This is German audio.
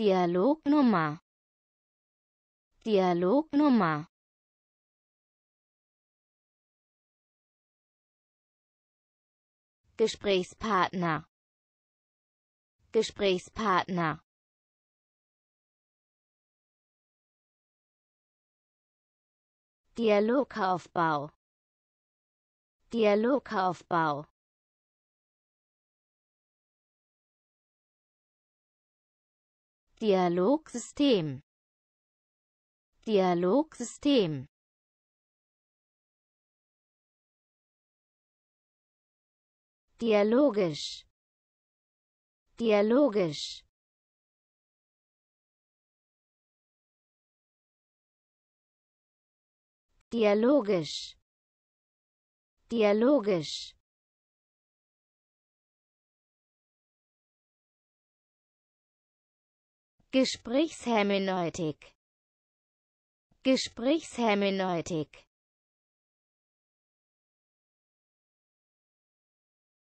Dialognummer Dialognummer Gesprächspartner Gesprächspartner Dialogaufbau Dialogaufbau Dialogsystem Dialogsystem Dialogisch Dialogisch Dialogisch Dialogisch Gesprächshermeneutik Gesprächshermeneutik